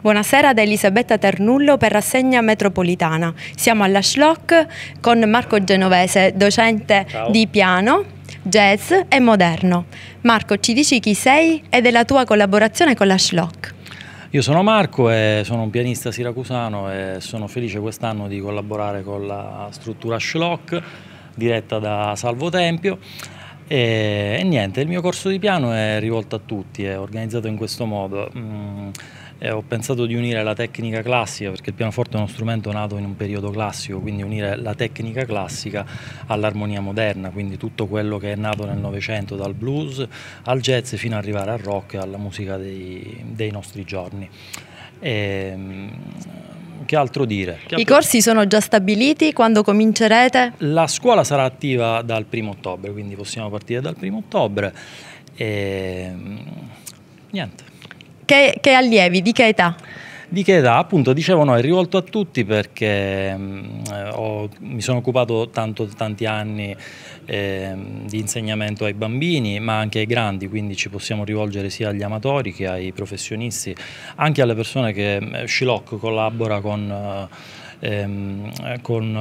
Buonasera da Elisabetta Ternullo per Rassegna Metropolitana. Siamo alla Schlock con Marco Genovese, docente Ciao. di piano, jazz e moderno. Marco, ci dici chi sei e della tua collaborazione con la Schlock? Io sono Marco e sono un pianista siracusano e sono felice quest'anno di collaborare con la struttura Schlock diretta da Salvo Tempio e, e, niente, il mio corso di piano è rivolto a tutti, è organizzato in questo modo. Mm, eh, ho pensato di unire la tecnica classica, perché il pianoforte è uno strumento nato in un periodo classico, quindi unire la tecnica classica all'armonia moderna, quindi tutto quello che è nato nel Novecento, dal blues al jazz fino ad arrivare al rock e alla musica dei, dei nostri giorni. E, ehm, che altro dire? Che altro I corsi dire? sono già stabiliti, quando comincerete? La scuola sarà attiva dal primo ottobre, quindi possiamo partire dal primo ottobre. E... Ehm, niente. Che, che allievi, di che età? di che età appunto dicevo no, è rivolto a tutti perché mh, mm, eh, ho, mi sono occupato tanto, tanti anni eh, di insegnamento ai bambini ma anche ai grandi, quindi ci possiamo rivolgere sia agli amatori che ai professionisti, anche alle persone che mm, Sciloc collabora con... Eh, ehm, con,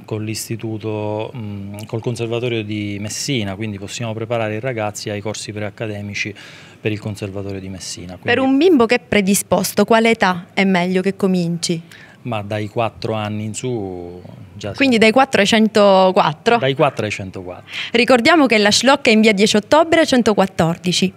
eh, con l'istituto, mm, col conservatorio di Messina, quindi possiamo preparare i ragazzi ai corsi preaccademici per il conservatorio di Messina. Quindi... Per un bimbo che è predisposto, quale età è meglio che cominci? ma dai 4 anni in su già Quindi dai 4 ai 104? Dai 4 ai 104. Ricordiamo che la Schlocca è in via 10 ottobre 114.